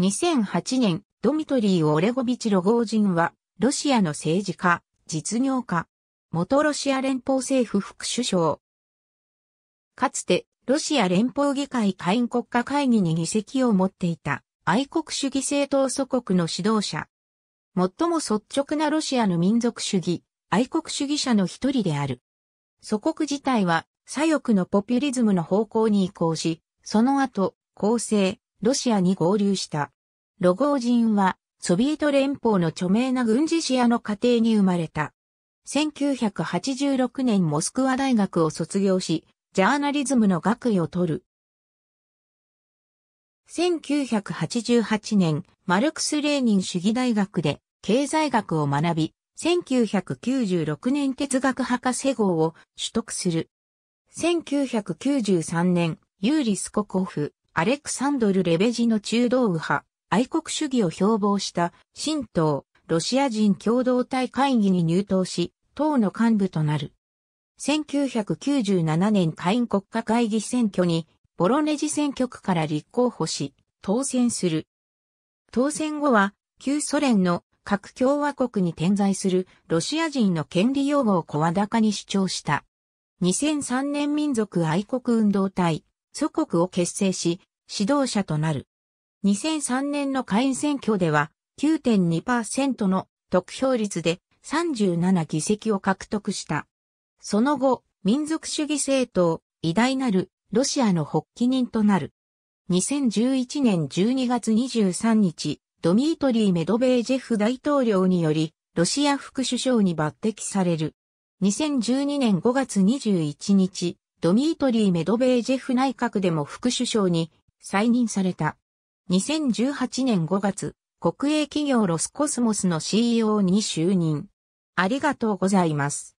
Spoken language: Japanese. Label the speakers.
Speaker 1: 2008年、ドミトリー・オレゴビチロゴー人は、ロシアの政治家、実業家、元ロシア連邦政府副首相。かつて、ロシア連邦議会会員国家会議に議席を持っていた、愛国主義政党祖国の指導者。最も率直なロシアの民族主義、愛国主義者の一人である。祖国自体は左翼のポピュリズムの方向に移行し、その後、公正、ロシアに合流した。ロゴー人は、ソビエト連邦の著名な軍事シアの家庭に生まれた。1986年モスクワ大学を卒業し、ジャーナリズムの学位を取る。1988年、マルクス・レーニン主義大学で経済学を学び、1996年哲学博士号を取得する。1993年、ユーリス・ココフ、アレクサンドル・レベジの中道右派、愛国主義を標榜した新党、ロシア人共同体会議に入党し、党の幹部となる。1997年下院国家会議選挙に、ボロネジ選挙区から立候補し、当選する。当選後は、旧ソ連の各共和国に点在するロシア人の権利擁護を声高に主張した。2003年民族愛国運動隊、祖国を結成し、指導者となる。2003年の下院選挙では9.2%の得票率で37議席を獲得した。その後、民族主義政党、偉大なるロシアの発起人となる。2011年12月23日、ドミートリー・メドベージェフ大統領により、ロシア副首相に抜擢される。2012年5月21日、ドミートリー・メドベージェフ内閣でも副首相に再任された。2018年5月、国営企業ロスコスモスの CEO に就任。ありがとうございます。